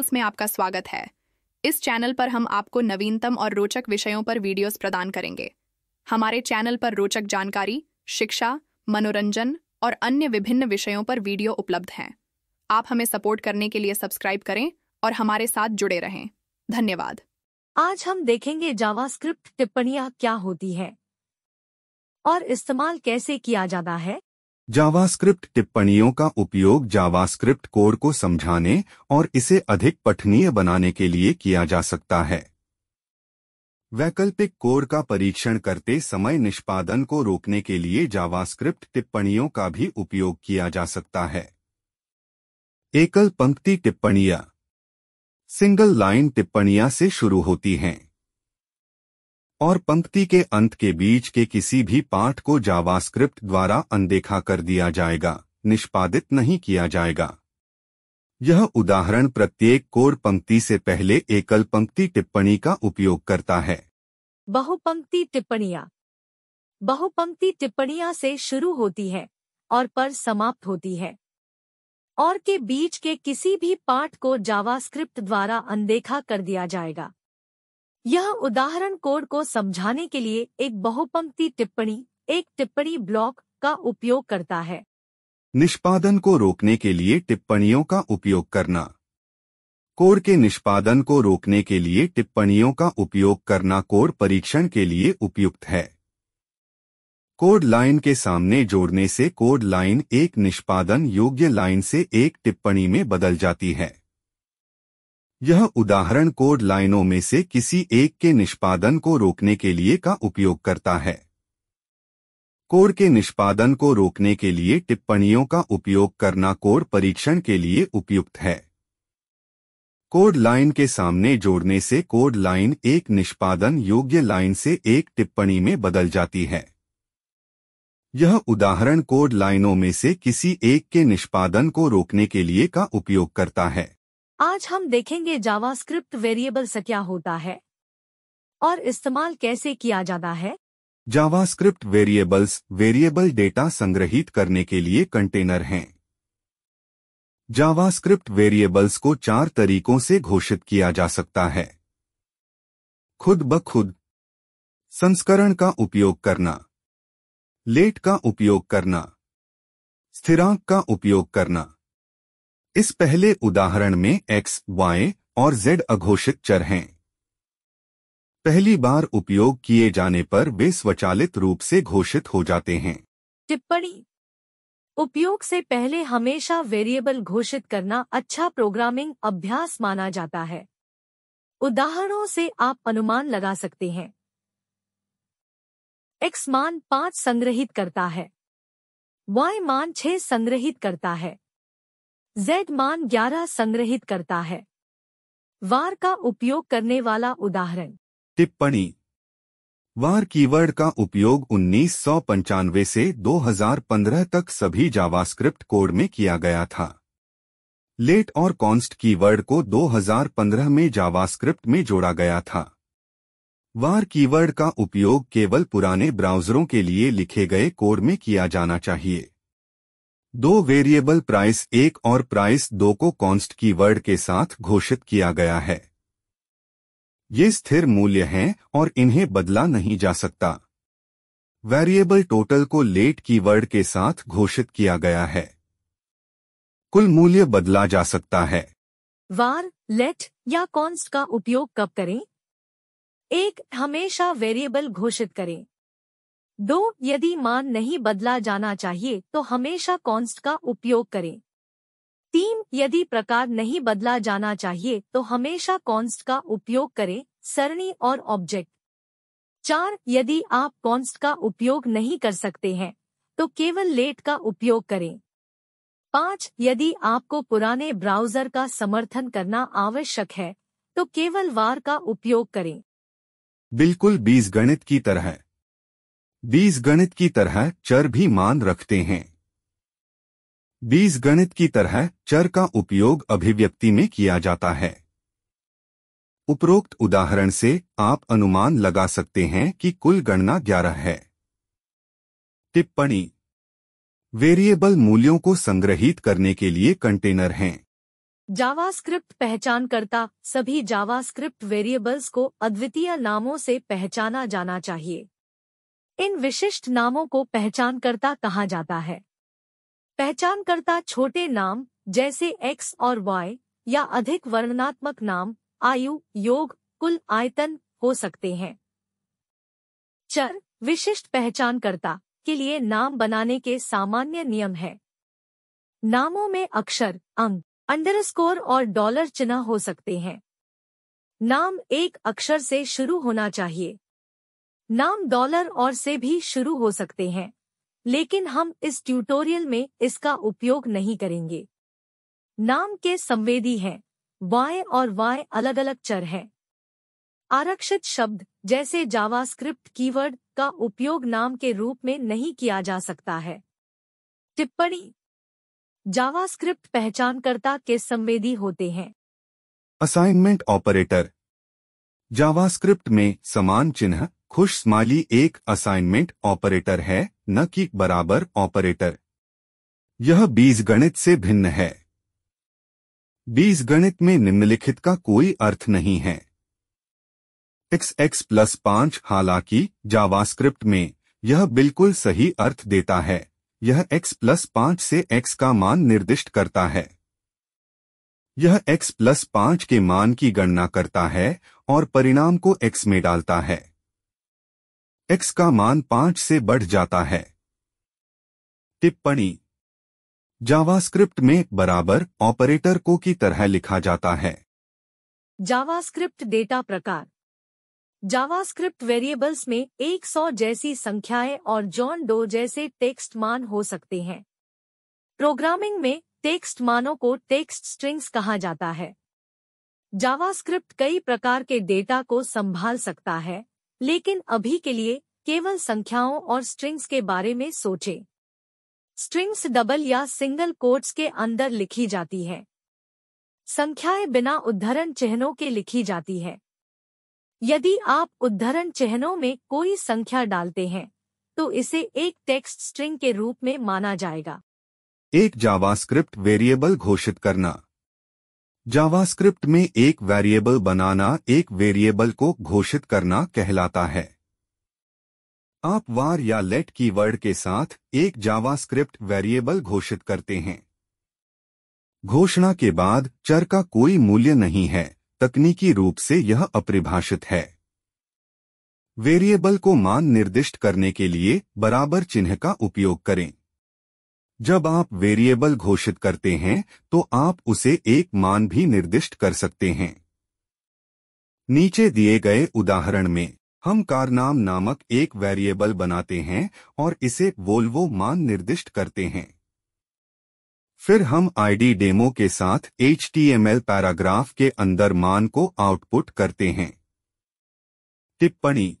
Channels में आपका स्वागत है इस चैनल पर हम आपको नवीनतम और रोचक विषयों पर वीडियोस प्रदान करेंगे हमारे चैनल पर रोचक जानकारी शिक्षा मनोरंजन और अन्य विभिन्न विषयों पर वीडियो उपलब्ध हैं आप हमें सपोर्ट करने के लिए सब्सक्राइब करें और हमारे साथ जुड़े रहें धन्यवाद आज हम देखेंगे जावास्क्रिप्ट टिप्पणियां क्या होती है और इस्तेमाल कैसे किया जाता है जावास्क्रिप्ट टिप्पणियों का उपयोग जावास्क्रिप्ट कोड को समझाने और इसे अधिक पठनीय बनाने के लिए किया जा सकता है वैकल्पिक कोड का परीक्षण करते समय निष्पादन को रोकने के लिए जावास्क्रिप्ट टिप्पणियों का भी उपयोग किया जा सकता है एकल पंक्ति टिप्पणियां सिंगल लाइन टिप्पणियां से शुरू होती हैं और पंक्ति के अंत के बीच के किसी भी पाठ को जावास्क्रिप्ट द्वारा अनदेखा कर दिया जाएगा निष्पादित नहीं किया जाएगा यह उदाहरण प्रत्येक कोड पंक्ति से पहले एकल पंक्ति टिप्पणी का उपयोग करता है बहुपंक्ति टिप्पणियां बहुपंक्ति टिप्पणियां से शुरू होती है और पर समाप्त होती है और के बीच के किसी भी पाठ को जावास्क्रिप्ट द्वारा अनदेखा कर दिया जाएगा यह उदाहरण कोड को समझाने के लिए एक बहुपंक्ति टिप्पणी एक टिप्पणी ब्लॉक का उपयोग करता है निष्पादन को रोकने के लिए टिप्पणियों का उपयोग करना कोड के निष्पादन को रोकने के लिए टिप्पणियों का उपयोग करना कोड परीक्षण के लिए उपयुक्त है कोड लाइन के सामने जोड़ने से कोड लाइन एक निष्पादन योग्य लाइन से एक टिप्पणी में बदल जाती है यह उदाहरण कोड लाइनों में से किसी एक के निष्पादन को रोकने के लिए का उपयोग करता है कोड के निष्पादन को रोकने के लिए टिप्पणियों का उपयोग करना कोड परीक्षण के लिए उपयुक्त है कोड लाइन के सामने जोड़ने से कोड लाइन एक निष्पादन योग्य लाइन से एक टिप्पणी में बदल जाती है यह उदाहरण कोड लाइनों में से किसी एक के निष्पादन को रोकने के लिए का उपयोग करता है आज हम देखेंगे जावास्क्रिप्ट वेरिएबल से क्या होता है और इस्तेमाल कैसे किया जाता है जावास्क्रिप्ट वेरिएबल्स वेरिएबल डेटा संग्रहित करने के लिए कंटेनर हैं जावास्क्रिप्ट वेरिएबल्स को चार तरीकों से घोषित किया जा सकता है खुद ब खुद संस्करण का उपयोग करना लेट का उपयोग करना स्थिरांक का उपयोग करना इस पहले उदाहरण में एक्स वाई और जेड अघोषित चर हैं पहली बार उपयोग किए जाने पर वे स्वचालित रूप से घोषित हो जाते हैं टिप्पणी उपयोग से पहले हमेशा वेरिएबल घोषित करना अच्छा प्रोग्रामिंग अभ्यास माना जाता है उदाहरणों से आप अनुमान लगा सकते हैं एक्स मान पांच संग्रहित करता है वाई मान छह संग्रहित करता है Z मान ग्यारह संग्रहित करता है वार का उपयोग करने वाला उदाहरण टिप्पणी वार कीवर्ड का उपयोग उन्नीस से 2015 तक सभी जावास्क्रिप्ट कोड में किया गया था लेट और कॉन्स्ट कीवर्ड को 2015 में जावास्क्रिप्ट में जोड़ा गया था वार कीवर्ड का उपयोग केवल पुराने ब्राउज़रों के लिए लिखे गए कोड में किया जाना चाहिए दो वेरिएबल प्राइस एक और प्राइस दो को कॉन्स्ट कीवर्ड के साथ घोषित किया गया है ये स्थिर मूल्य हैं और इन्हें बदला नहीं जा सकता वेरिएबल टोटल को लेट कीवर्ड के साथ घोषित किया गया है कुल मूल्य बदला जा सकता है वार लेट या कॉन्स्ट का उपयोग कब करें एक हमेशा वेरिएबल घोषित करें दो यदि मान नहीं बदला जाना चाहिए तो हमेशा कॉन्स्ट का उपयोग करें तीन यदि प्रकार नहीं बदला जाना चाहिए तो हमेशा कॉन्स्ट का उपयोग करें सरणी और ऑब्जेक्ट चार यदि आप कॉन्स्ट का उपयोग नहीं कर सकते हैं तो केवल लेट का उपयोग करें पांच यदि आपको पुराने ब्राउज़र का समर्थन करना आवश्यक है तो केवल वार का उपयोग करें बिल्कुल बीज गणित की तरह बीज गणित की तरह चर भी मान रखते हैं बीज गणित की तरह चर का उपयोग अभिव्यक्ति में किया जाता है उपरोक्त उदाहरण से आप अनुमान लगा सकते हैं कि कुल गणना ग्यारह है टिप्पणी वेरिएबल मूल्यों को संग्रहित करने के लिए कंटेनर हैं जावास्क्रिप्ट पहचानकर्ता सभी जावास्क्रिप्ट वेरिएबल्स को अद्वितीय नामों से पहचाना जाना चाहिए इन विशिष्ट नामों को पहचानकर्ता कहा जाता है पहचानकर्ता छोटे नाम जैसे एक्स और वाई या अधिक वर्णनात्मक नाम आयु योग कुल आयतन हो सकते हैं चर विशिष्ट पहचानकर्ता के लिए नाम बनाने के सामान्य नियम है नामों में अक्षर अंक अंडरस्कोर और डॉलर चिन्ह हो सकते हैं नाम एक अक्षर से शुरू होना चाहिए नाम डॉलर और से भी शुरू हो सकते हैं लेकिन हम इस ट्यूटोरियल में इसका उपयोग नहीं करेंगे नाम के संवेदी हैं वाय और वाय अलग अलग चर हैं आरक्षित शब्द जैसे जावास्क्रिप्ट कीवर्ड का उपयोग नाम के रूप में नहीं किया जा सकता है टिप्पणी जावास्क्रिप्ट पहचानकर्ता के संवेदी होते हैं असाइनमेंट ऑपरेटर जावास्क्रिप्ट में समान चिन्ह खुश स्माली एक असाइनमेंट ऑपरेटर है न कि बराबर ऑपरेटर यह बीज गणित से भिन्न है बीज गणित में निम्नलिखित का कोई अर्थ नहीं है एक्स एक्स प्लस पांच हालांकि जावास्क्रिप्ट में यह बिल्कुल सही अर्थ देता है यह x प्लस पांच से x का मान निर्दिष्ट करता है यह x प्लस पांच के मान की गणना करता है और परिणाम को x में डालता है एक्स का मान पांच से बढ़ जाता है टिप्पणी जावास्क्रिप्ट में बराबर ऑपरेटर को की तरह लिखा जाता है जावास्क्रिप्ट डेटा प्रकार जावास्क्रिप्ट वेरिएबल्स में 100 जैसी संख्याएं और जॉन डो जैसे टेक्स्ट मान हो सकते हैं प्रोग्रामिंग में टेक्स्ट मानों को टेक्स्ट स्ट्रिंग्स कहा जाता है जावास्क्रिप्ट कई प्रकार के डेटा को संभाल सकता है लेकिन अभी के लिए केवल संख्याओं और स्ट्रिंग्स के बारे में सोचें। स्ट्रिंग्स डबल या सिंगल कोट्स के अंदर लिखी जाती है संख्याएं बिना उद्धरण चिन्हों के लिखी जाती है यदि आप उद्धरण चिन्हों में कोई संख्या डालते हैं तो इसे एक टेक्स्ट स्ट्रिंग के रूप में माना जाएगा एक जावास्क्रिप्ट वेरिएबल घोषित करना जावास्क्रिप्ट में एक वेरिएबल बनाना एक वेरिएबल को घोषित करना कहलाता है आप वार या लेट कीवर्ड के साथ एक जावास्क्रिप्ट वेरिएबल घोषित करते हैं घोषणा के बाद चर का कोई मूल्य नहीं है तकनीकी रूप से यह अपरिभाषित है वेरिएबल को मान निर्दिष्ट करने के लिए बराबर चिन्ह का उपयोग करें जब आप वेरिएबल घोषित करते हैं तो आप उसे एक मान भी निर्दिष्ट कर सकते हैं नीचे दिए गए उदाहरण में हम कारनाम नामक एक वेरिएबल बनाते हैं और इसे वोल्वो मान निर्दिष्ट करते हैं फिर हम आईडी डेमो के साथ एच पैराग्राफ के अंदर मान को आउटपुट करते हैं टिप्पणी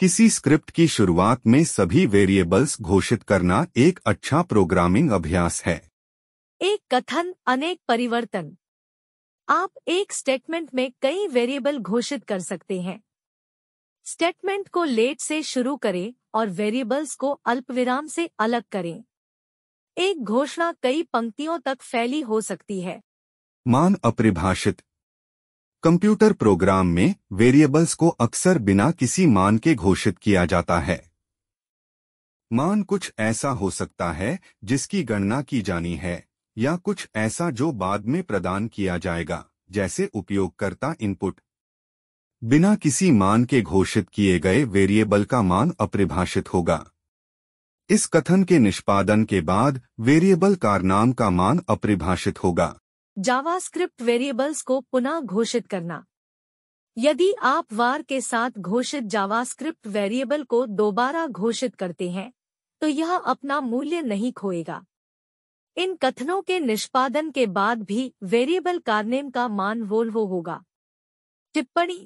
किसी स्क्रिप्ट की शुरुआत में सभी वेरिएबल्स घोषित करना एक अच्छा प्रोग्रामिंग अभ्यास है एक कथन अनेक परिवर्तन आप एक स्टेटमेंट में कई वेरिएबल घोषित कर सकते हैं स्टेटमेंट को लेट से शुरू करें और वेरिएबल्स को अल्पविराम से अलग करें एक घोषणा कई पंक्तियों तक फैली हो सकती है मान अपरिभाषित कंप्यूटर प्रोग्राम में वेरिएबल्स को अक्सर बिना किसी मान के घोषित किया जाता है मान कुछ ऐसा हो सकता है जिसकी गणना की जानी है या कुछ ऐसा जो बाद में प्रदान किया जाएगा जैसे उपयोगकर्ता इनपुट बिना किसी मान के घोषित किए गए वेरिएबल का मान अपरिभाषित होगा इस कथन के निष्पादन के बाद वेरिएबल कारनाम का मान अपरिभाषित होगा जावास्क्रिप्ट वेरिएबल्स को पुनः घोषित करना यदि आप वार के साथ घोषित जावास्क्रिप्ट वेरिएबल को दोबारा घोषित करते हैं तो यह अपना मूल्य नहीं खोएगा इन कथनों के निष्पादन के बाद भी वेरिएबल कारनेम का मान वोल्वो होगा टिप्पणी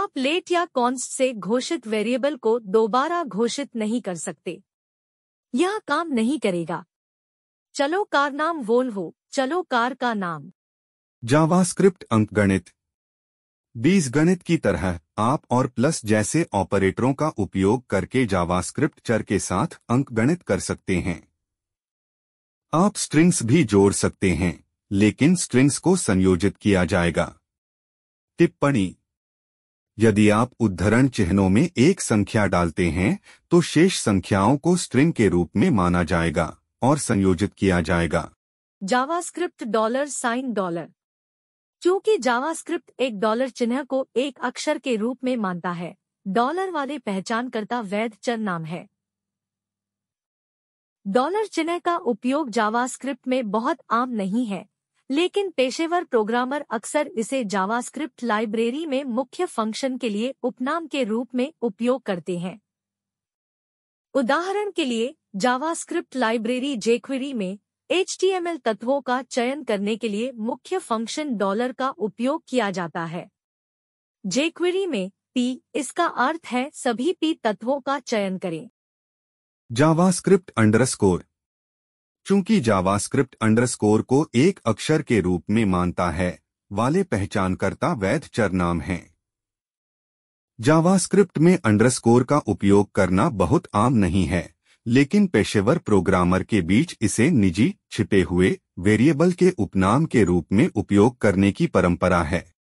आप लेट या कॉन्स्ट से घोषित वेरिएबल को दोबारा घोषित नहीं कर सकते यह काम नहीं करेगा चलो कारनाम वोल्वो चलो कार का नाम जावास्क्रिप्ट अंकगणित बीज गणित की तरह आप और प्लस जैसे ऑपरेटरों का उपयोग करके जावास्क्रिप्ट चर के साथ अंकगणित कर सकते हैं आप स्ट्रिंग्स भी जोड़ सकते हैं लेकिन स्ट्रिंग्स को संयोजित किया जाएगा टिप्पणी यदि आप उद्धरण चिन्हों में एक संख्या डालते हैं तो शेष संख्याओं को स्ट्रिंग के रूप में माना जाएगा और संयोजित किया जाएगा जावास्क्रिप्ट डॉलर साइन डॉलर क्योंकि जावास्क्रिप्ट एक डॉलर चिन्ह को एक अक्षर के रूप में मानता है डॉलर वाले पहचानकर्ता वैध चर नाम है डॉलर चिन्ह का उपयोग जावास्क्रिप्ट में बहुत आम नहीं है लेकिन पेशेवर प्रोग्रामर अक्सर इसे जावास्क्रिप्ट लाइब्रेरी में मुख्य फंक्शन के लिए उपनाम के रूप में उपयोग करते हैं उदाहरण के लिए जावास्क्रिप्ट लाइब्रेरी जेक्वेरी में एच तत्वों का चयन करने के लिए मुख्य फंक्शन डॉलर का उपयोग किया जाता है जेक्वेरी में पी इसका अर्थ है सभी पी तत्वों का चयन करें जावास्क्रिप्ट अंडरस्कोर चूंकि जावास्क्रिप्ट अंडरस्कोर को एक अक्षर के रूप में मानता है वाले पहचानकर्ता वैध चर नाम जावास्क्रिप्ट में अंडरस्कोर का उपयोग करना बहुत आम नहीं है लेकिन पेशेवर प्रोग्रामर के बीच इसे निजी छिपे हुए वेरिएबल के उपनाम के रूप में उपयोग करने की परंपरा है